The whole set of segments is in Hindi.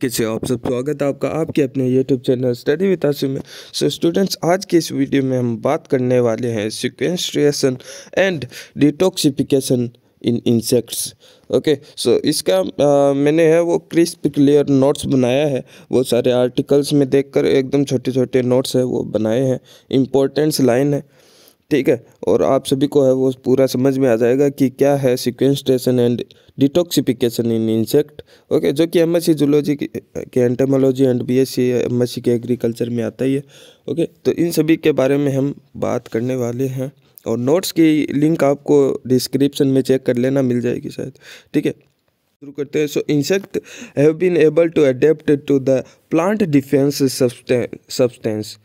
किसे आप सब स्वागत है आपका आपके अपने YouTube channel study with Asim में सो so, स्टूडेंट्स आज के इस वीडियो में हम बात करने वाले हैं sequestration and detoxification in insects okay so इसका आ, मैंने है वो क्रिस्प क्लियर नोट्स बनाया है वो सारे आर्टिकल्स में देखकर एकदम छोटे छोटे नोट्स है वो बनाए हैं इम्पोर्टेंस लाइन है ठीक है और आप सभी को है वो पूरा समझ में आ जाएगा कि क्या है sequestration and detoxification in insect okay जो कि एम एस सी जूलॉजी के entomology and B S C M S C के एग्रीकल्चर में आता ही है ओके तो इन सभी के बारे में हम बात करने वाले हैं और नोट्स की लिंक आपको डिस्क्रिप्शन में चेक कर लेना मिल जाएगी शायद ठीक है शुरू करते हैं so insect have been able to adapt to the plant defence substance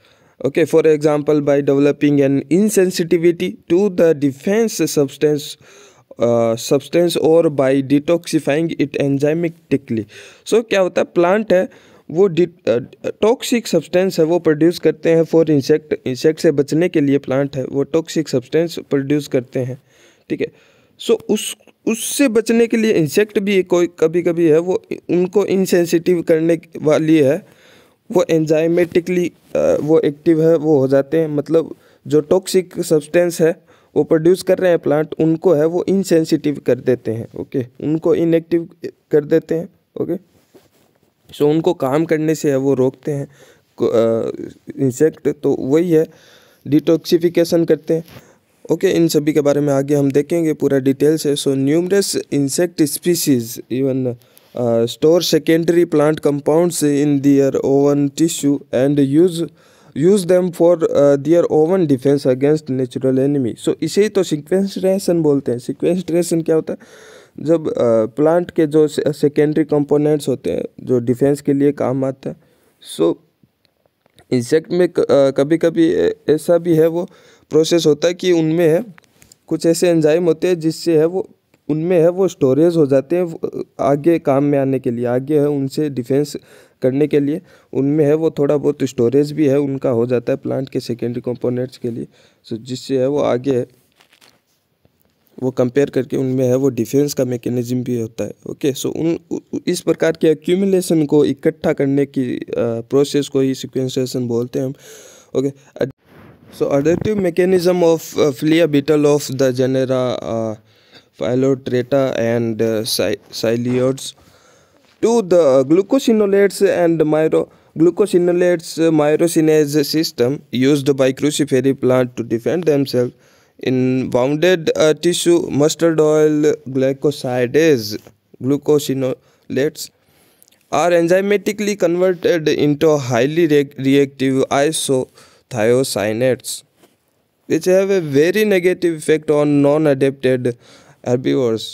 okay for example by developing an insensitivity to the defense substance uh, substance or by detoxifying it enzymatically so so क्या होता है plant है वो टॉक्सिक सब्सटेंस है वो प्रोड्यूस करते हैं फॉर इंसेक्ट इंसेक्ट से बचने के लिए प्लांट है वो टॉक्सिक सब्सटेंस प्रोड्यूस करते हैं ठीक है सो so, उस उससे बचने के लिए इंसेक्ट भी कोई कभी कभी है वो उनको इनसेंसिटिव करने वाली है वो एंजाइमेटिकली वो एक्टिव है वो हो जाते हैं मतलब जो टॉक्सिक सब्सटेंस है वो प्रोड्यूस कर रहे हैं प्लांट उनको है वो इनसेंसिटिव कर देते हैं ओके उनको इनएक्टिव कर देते हैं ओके सो उनको काम करने से है वो रोकते हैं इंसेक्ट तो वही है डिटॉक्सिफिकेशन करते हैं ओके okay, इन सभी के बारे में आगे हम देखेंगे पूरा डिटेल से so numerous insect species even store uh, store secondary plant compounds in their own tissue and use use them for their own defence against natural enemy so इसे ही तो सिक्वेंस बोलते हैं सिक्वेंस क्या होता है जब प्लांट uh, के जो सेकेंडरी कंपोनेंट्स होते हैं जो डिफेंस के लिए काम आता है सो so, इंसेक्ट में uh, कभी कभी uh, ऐसा भी है वो प्रोसेस होता है कि उनमें कुछ ऐसे एंजाइम होते हैं जिससे है वो उनमें है वो स्टोरेज हो जाते हैं आगे काम में आने के लिए आगे है उनसे डिफेंस करने के लिए उनमें है वो थोड़ा बहुत स्टोरेज भी है उनका हो जाता है प्लांट के सेकेंडरी कंपोनेंट्स के लिए सो जिससे है वो आगे है वो कंपेयर करके उनमें है वो डिफेंस का मैकेनिज्म भी होता है ओके सो उन इस प्रकार के एक्यूमुलेशन को इकट्ठा करने की प्रोसेस को ही सिक्वेंसेशन बोलते हैं हम ओके सो अडेटिव mechanism of flea beetle of the genera phyllotreta and uh, To the glucosinolates and myro glucosinolates uh, myrosinase system used by cruciferous plant to defend themselves in bounded uh, tissue mustard oil glycosidase glucosinolates are enzymatically converted into highly re reactive isothiocyanates which have a very negative effect on non-adapted herbivores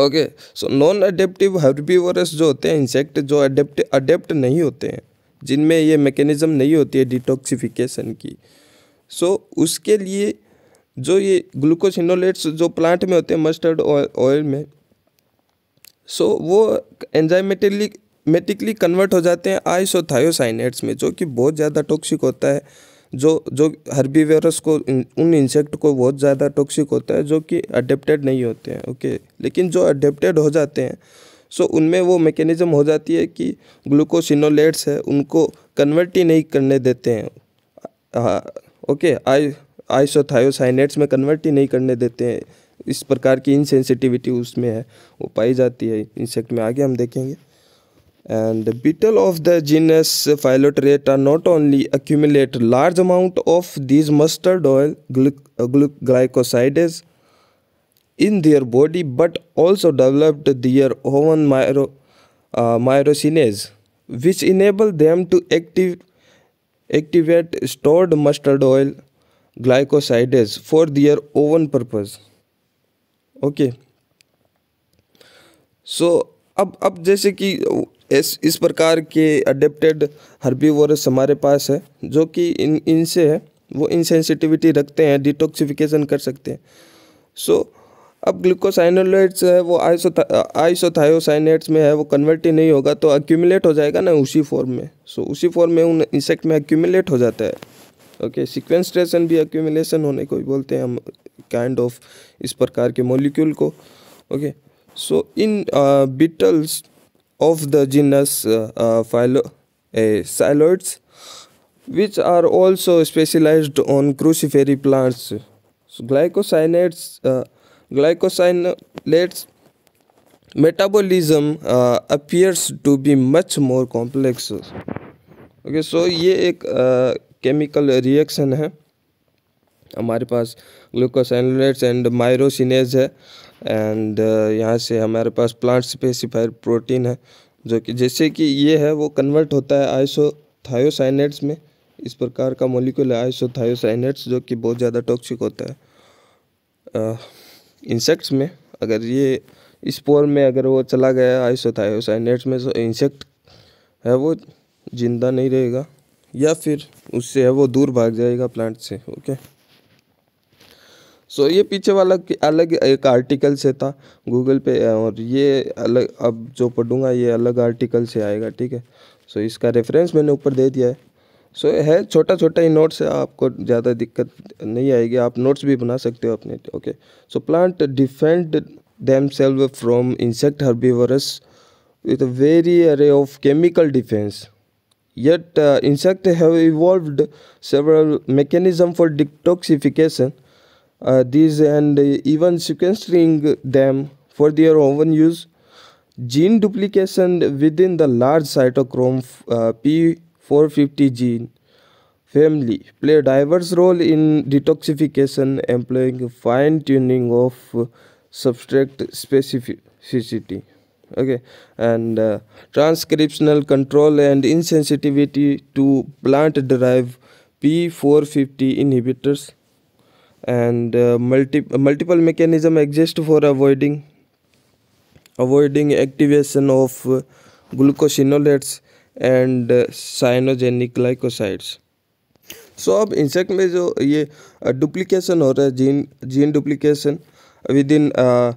okay so non adaptive herbivores जो होते हैं इंसेक्ट जो अडेप्ट अडेप्ट नहीं होते हैं जिनमें ये मैकेनिज़्म नहीं होती है डिटॉक्सिफिकेशन की सो so, उसके लिए जो ये ग्लूकोसिनोलेट्स जो प्लांट में होते हैं मस्टर्ड ऑयल में सो so, वो एंजाइमेटिकली मेटिकली कन्वर्ट हो जाते हैं आइसोथायोसाइनेट्स में जो कि बहुत ज़्यादा टॉक्सिक होता है जो जो हर्बीवेरस को उन इंसेक्ट को बहुत ज़्यादा टॉक्सिक होता है जो कि अडेप्टेड नहीं होते हैं ओके लेकिन जो अडेप्टेड हो जाते हैं सो so, उनमें वो मैकेनिज़्म हो जाती है कि ग्लूकोसिनोलेट्स है उनको कन्वर्ट ही नहीं करने देते हैं ओके आई आइसोथायोसाइनेट्स में कन्वर्ट ही नहीं करने देते हैं इस प्रकार की इनसेंसिटिविटी उसमें है वो पाई जाती है इंसेक्ट में आगे हम देखेंगे and the beetle of the genus Phylotreta not only accumulate large amount of these mustard oil gly uh, glycosides in their body but also developed their own myro, uh, myrosinase which enable them to active, activate stored mustard oil glycosides for their own purpose okay so अब अब जैसे कि इस इस प्रकार के अडेप्टेड हर्बीवोरस हमारे पास है जो कि इन इनसे है वो इनसेंसिटिविटी रखते हैं डिटॉक्सिफिकेशन कर सकते हैं सो so, अब ग्लूकोसाइनोलाइट्स है वो आइसो आइसोथायोसाइनेट्स में है वो कन्वर्ट ही नहीं होगा तो एक्यूमुलेट हो जाएगा ना उसी फॉर्म में सो so, उसी फॉर्म में उन इंसेक्ट में एक्यूमुलेट हो जाता है ओके सिक्वेंस भी एक्यूमुलेशन होने को बोलते हैं हम काइंड ऑफ इस प्रकार के मोलिक्यूल को okay so in beetles uh, of the genus uh, Phyloids, which are also specialized on cruciferous plants. So glycosinates, uh, glycosylates metabolism uh, appears to be much more complex. Okay, so ये एक केमिकल uh, रिएक्शन है हमारे पास ग्लूकोसाइनोलेट्स एंड माइरोसिनेज है एंड uh, यहाँ से हमारे पास प्लांट स्पेसिफाइड प्रोटीन है जो कि जैसे कि ये है वो कन्वर्ट होता है आइसो थायोसाइनेट्स में इस प्रकार का मोलिकुल है आइसो थायोसाइनेट्स जो कि बहुत ज़्यादा टॉक्सिक होता है इंसेक्ट्स uh, में अगर ये इस पोर में अगर वो चला गया आइसो थायोसाइनेट्स में तो इंसेक्ट है वो जिंदा नहीं रहेगा या फिर उससे है वो दूर भाग जाएगा प्लांट से ओके सो ये पीछे वाला अलग एक आर्टिकल से था गूगल पे और ये अलग अब जो पढ़ूंगा ये अलग आर्टिकल से आएगा ठीक है सो इसका रेफरेंस मैंने ऊपर दे दिया है सो है छोटा छोटा ही नोट्स है आपको ज़्यादा दिक्कत नहीं आएगी आप नोट्स भी बना सकते हो अपने okay so plant defend themselves from insect herbivores with very array of chemical defence yet insect have evolve several evolved four mechanisms uh, these and uh, even sequencing them for their own use. Gene duplication within the large cytochrome uh, P450 gene family play a diverse role in detoxification employing fine tuning of uh, substrate specificity okay and uh, transcriptional control and insensitivity to plant derived p450 inhibitors and uh, multi multiple mechanism exist for avoiding avoiding activation of uh, glucosinolates and uh, cyanogenic glycosides so, ab insect mein jo ye uh, duplication ho raha gene gene duplication within uh,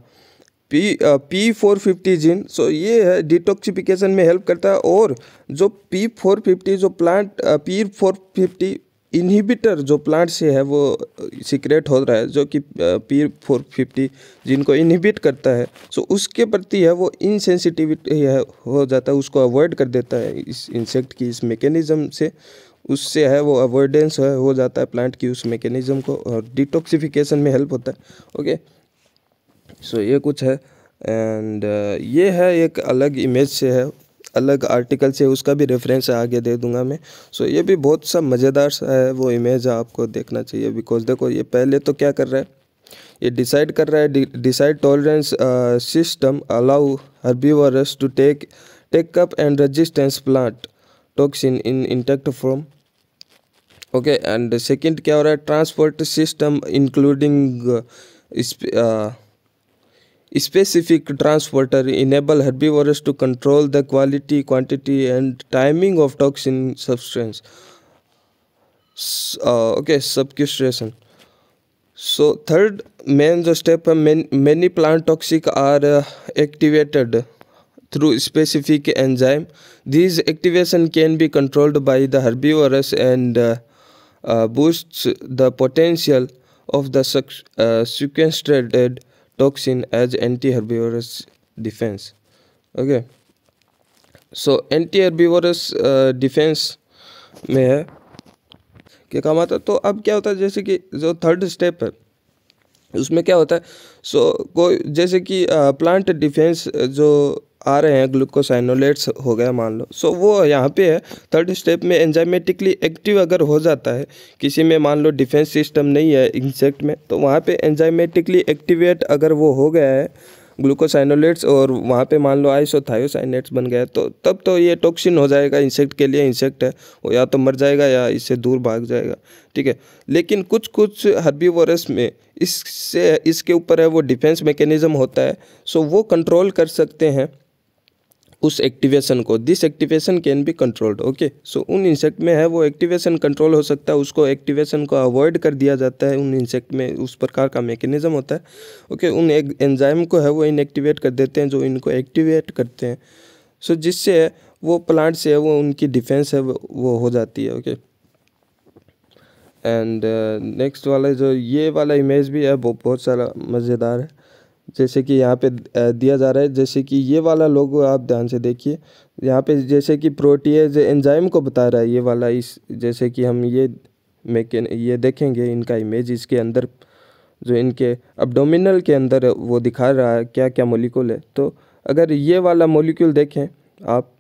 p uh, p450 gene so ye hai है डिटॉक्सिफिकेशन में हेल्प करता है और जो पी फोर फिफ्टी जो प्लांट इनहिबिटर जो प्लांट से है वो सीक्रेट uh, हो रहा है जो कि पी फोर फिफ्टी जिनको इनहिबिट करता है सो उसके प्रति है वो इनसेंसिटिविटी है हो जाता है उसको अवॉइड कर देता है इस इंसेक्ट की इस मेकेनिज़म से उससे है वो अवॉइडेंस है हो जाता है प्लांट की उस मेकेनिज़्म को और डिटॉक्सिफिकेशन में हेल्प होता है ओके सो so, ये कुछ है एंड uh, ये है एक अलग इमेज से है अलग आर्टिकल से उसका भी रेफरेंस आगे दे दूंगा मैं सो ये भी बहुत सा मज़ेदार सा है वो इमेज आपको देखना चाहिए बिकॉज देखो ये पहले तो क्या कर रहा है ये डिसाइड कर रहा है decide tolerance system allow herbivores to take take up and resistance plant toxin in intact form okay and second क्या हो रहा है transport system including Specific transporter enable herbivores to control the quality, quantity and timing of toxin substance. Uh, okay, subcustration. So third main step, uh, many, many plant toxic are uh, activated through specific enzyme. These activation can be controlled by the herbivores and uh, uh, boosts the potential of the uh, sequestered toxin as anti-herbivorous defense okay so anti herbivorous defence में है क्या काम आता है तो अब क्या होता है जैसे कि जो थर्ड स्टेप है उसमें क्या होता है सो so, कोई जैसे कि प्लांट uh, डिफेंस जो आ रहे हैं ग्लूकोसाइनोलेट्स हो गया मान लो सो वो यहाँ पे है थर्ड स्टेप में एंजाइमेटिकली एक्टिव अगर हो जाता है किसी में मान लो डिफेंस सिस्टम नहीं है इंसेक्ट में तो वहाँ पे एंजाइमेटिकली एक्टिवेट अगर वो हो गया है ग्लूकोसाइनोलेट्स और वहाँ पे मान लो आइसोथायोसाइनेट्स बन गया तो तब तो ये टॉक्सिन हो जाएगा इंसेक्ट के लिए इंसेक्ट है वो या तो मर जाएगा या इससे दूर भाग जाएगा ठीक है लेकिन कुछ कुछ हर्बीवोरस में इससे इसके ऊपर है वो डिफेंस मैकेनिज़्म होता है सो वो कंट्रोल कर सकते हैं उस एक्टिवेशन को this activation can be controlled okay so उन इंसेक्ट में है वो एक्टिवेशन कंट्रोल हो सकता है उसको एक्टिवेशन को अवॉइड कर दिया जाता है उन इंसेक्ट में उस प्रकार का मैकेनिज्म होता है ओके okay, उन एक एंजाइम को है वो इनएक्टिवेट कर देते हैं जो इनको एक्टिवेट करते हैं सो so, जिससे वो प्लांट से है वो उनकी डिफेंस है वो वो हो जाती है ओके एंड नेक्स्ट वाला जो ये वाला इमेज भी है बहुत सारा मज़ेदार है जैसे कि यहाँ पे दिया जा रहा है जैसे कि ये वाला लोगो आप ध्यान से देखिए यहाँ पे जैसे कि प्रोटीज एंजाइम को बता रहा है ये वाला इस जैसे कि हम ये मैकेन ये देखेंगे इनका इमेज इसके अंदर जो इनके अबडोमिनल के अंदर वो दिखा रहा है क्या क्या मोलिकुल है तो अगर ये वाला मोलिक्यूल देखें आप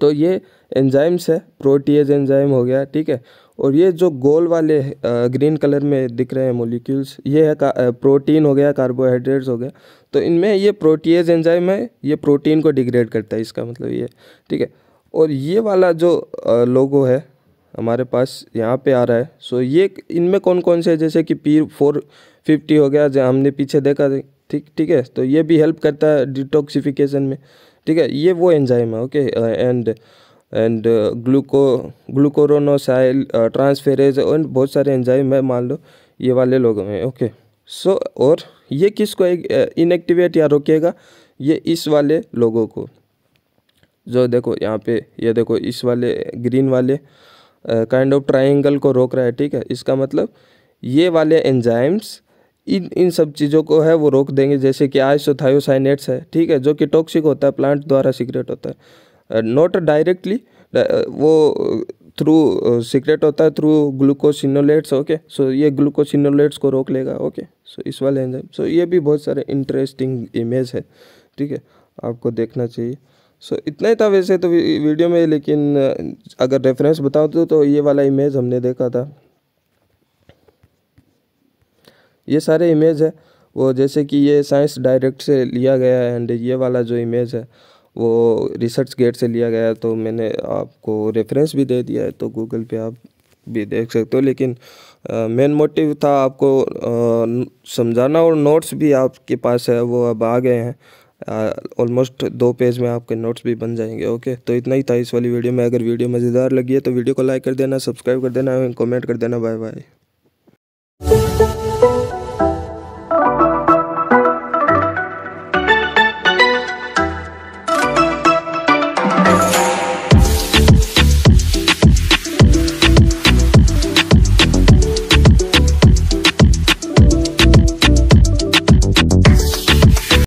तो ये एंजाइम्स है प्रोटीज एंजाइम हो गया ठीक है और ये जो गोल वाले ग्रीन कलर में दिख रहे हैं मोलिक्यूल्स ये है प्रोटीन हो गया कार्बोहाइड्रेट्स हो गया तो इनमें ये प्रोटीज एंजाइम है ये प्रोटीन को डिग्रेड करता है इसका मतलब ये ठीक है और ये वाला जो लोगो है हमारे पास यहाँ पे आ रहा है सो ये इनमें कौन कौन से जैसे कि पी फोर फिफ्टी हो गया जो हमने पीछे देखा ठीक ठीक है तो ये भी हेल्प करता है डिटॉक्सिफिकेशन में ठीक है ये वो एंजाइम है okay and and gluco glucuronosyl transferase and बहुत सारे एंजाइम है मान लो ये वाले लोगों में ओके सो और ये किसको एक इनएक्टिवेट uh, या रोकेगा ये इस वाले लोगों को जो देखो यहाँ पे ये देखो इस वाले ग्रीन वाले काइंड ऑफ ट्राइंगल को रोक रहा है ठीक है इसका मतलब ये वाले एंजाइम्स इन इन सब चीज़ों को है वो रोक देंगे जैसे कि आइसोथायोसाइनेट्स है ठीक है जो कि टॉक्सिक होता है प्लांट द्वारा सिगरेट होता है नॉट uh, डायरेक्टली uh, वो थ्रू uh, सीक्रेट होता है थ्रू ग्लूकोसिनोलेट्स ओके सो ये ग्लूकोसिनोलेट्स को रोक लेगा ओके सो इस वाले एंजाइम सो ये भी बहुत सारे इंटरेस्टिंग इमेज है ठीक है आपको देखना चाहिए सो so, इतना ही था वैसे तो वीडियो में लेकिन अगर रेफरेंस बताऊँ तो, तो ये वाला इमेज हमने देखा था ये सारे इमेज है वो जैसे कि ये साइंस डायरेक्ट से लिया गया है एंड ये वाला जो इमेज है वो रिसर्च गेट से लिया गया तो मैंने आपको रेफरेंस भी दे दिया है तो गूगल पे आप भी देख सकते हो लेकिन मेन मोटिव था आपको समझाना और नोट्स भी आपके पास है वो अब आ गए हैं ऑलमोस्ट दो पेज में आपके नोट्स भी बन जाएंगे ओके तो इतना ही था इस वाली वीडियो में अगर वीडियो मज़ेदार लगी है तो वीडियो को लाइक कर देना सब्सक्राइब कर देना कमेंट कर देना बाय बाय